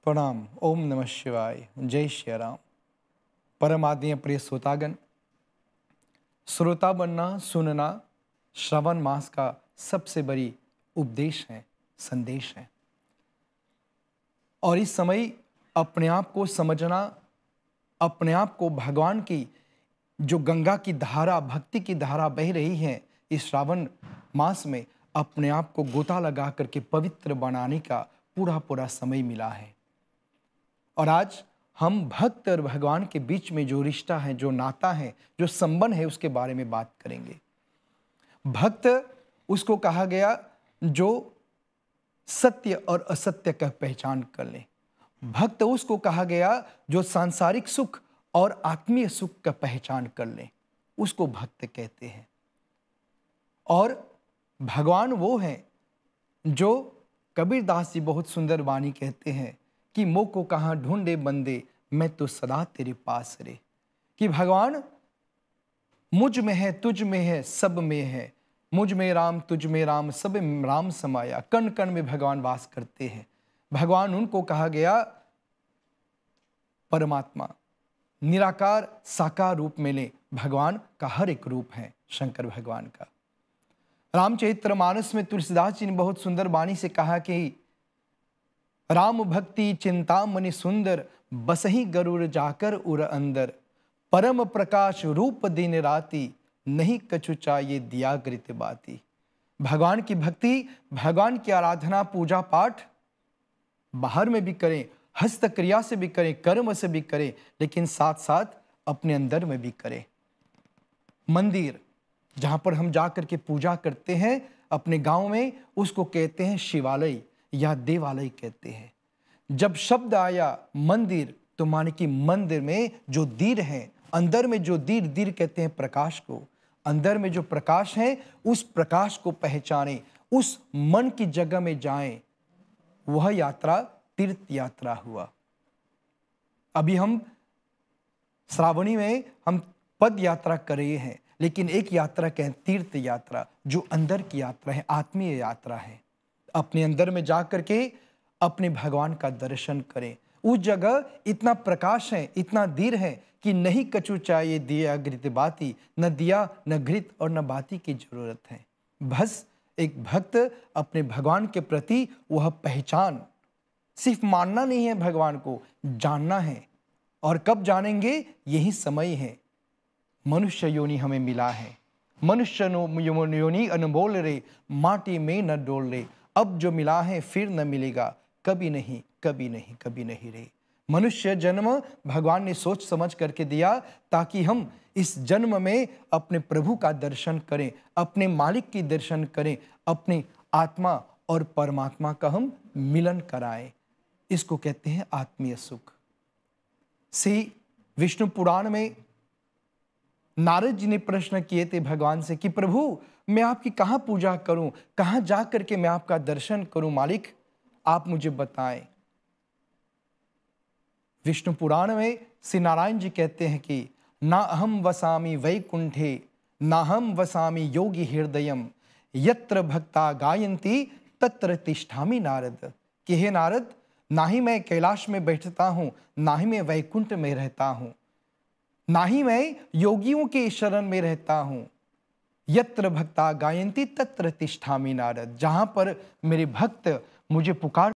प्रणाम ओम नमः शिवाय जय श्री राम परम प्रिय श्रोतागन श्रोता बनना सुनना श्रवण मास का सबसे बड़ी उपदेश है संदेश है और इस समय अपने आप को समझना अपने आप को भगवान की जो गंगा की धारा भक्ति की धारा बह रही है इस श्रावण मास में अपने आप को गोता लगा करके पवित्र बनाने का पूरा पूरा समय मिला है और आज हम भक्त और भगवान के बीच में जो रिश्ता है जो नाता है जो संबंध है उसके बारे में बात करेंगे भक्त उसको कहा गया जो सत्य और असत्य का पहचान कर ले भक्त उसको कहा गया जो सांसारिक सुख और आत्मीय सुख का पहचान कर लें उसको भक्त कहते हैं और भगवान वो हैं जो कबीरदास जी बहुत सुंदर वाणी कहते हैं कि मो को कहाँ ढूंढे बंदे मैं तो सदा तेरे पास रे कि भगवान मुझ में है तुझ में है सब में है मुझ में राम तुझ में राम सब राम समाया कण कण में भगवान वास करते हैं भगवान उनको कहा गया परमात्मा निराकार साकार रूप में ले भगवान का हर एक रूप है शंकर भगवान का रामचरित्र मानस में तुलसीदास जी ने बहुत सुंदर वाणी से कहा कि राम भक्ति चिंता मनि सुंदर बसही गरुड़ जाकर उर अंदर परम प्रकाश रूप दिन राती नहीं कछु चाहिए दिया गृत बाती भगवान की भक्ति भगवान की आराधना पूजा पाठ बाहर में भी करें हस्तक्रिया से भी करें कर्म से भी करें लेकिन साथ साथ अपने अंदर में भी करें मंदिर जहां पर हम जाकर के पूजा करते हैं अपने गांव में उसको कहते हैं शिवालय या देवालय कहते हैं जब शब्द आया मंदिर तो माने कि मंदिर में जो दीर हैं अंदर में जो दीर दीर कहते हैं प्रकाश को अंदर में जो प्रकाश है उस प्रकाश को पहचाने उस मन की जगह में जाएं वह यात्रा तीर्थ यात्रा हुआ अभी हम श्रावणी में हम पद यात्रा कर रहे हैं लेकिन एक यात्रा कहें तीर्थ यात्रा जो अंदर की यात्रा है आत्मीय यात्रा है अपने अंदर में जा करके अपने भगवान का दर्शन करें उस जगह इतना प्रकाश है इतना दीर है कि नहीं कचू चाहिए दिया घृत बाती न दिया न घृत और न बाती की जरूरत है बस एक भक्त अपने भगवान के प्रति वह पहचान सिर्फ मानना नहीं है भगवान को जानना है और कब जानेंगे यही समय है मनुष्य योनि हमें मिला है मनुष्य योनि अनबोल रे माटी में न डोल रे अब जो मिला है फिर न मिलेगा कभी नहीं कभी नहीं कभी नहीं रे मनुष्य जन्म भगवान ने सोच समझ करके दिया ताकि हम इस जन्म में अपने प्रभु का दर्शन करें अपने मालिक की दर्शन करें अपने आत्मा और परमात्मा का हम मिलन कराएं इसको कहते हैं आत्मीय सुख श्री विष्णु पुराण में नारद जी ने प्रश्न किए थे भगवान से कि प्रभु मैं आपकी कहाँ पूजा करूं कहाँ जा करके मैं आपका दर्शन करूं मालिक आप मुझे बताएं विष्णु पुराण में श्री नारायण जी कहते हैं कि ना अहम वसामी वैकुंठे ना हम वसामी योगी हृदय यत्र भक्ता गायंती तत्र तिष्ठामी नारद कि हे नारद ना ही मैं कैलाश में बैठता हूँ ना ही मैं वैकुंठ में रहता हूं ना ही मैं योगियों के शरण में रहता हूं यत्र भक्ता गायंती तत्र तिष्ठामी नारद जहां पर मेरे भक्त मुझे पुकार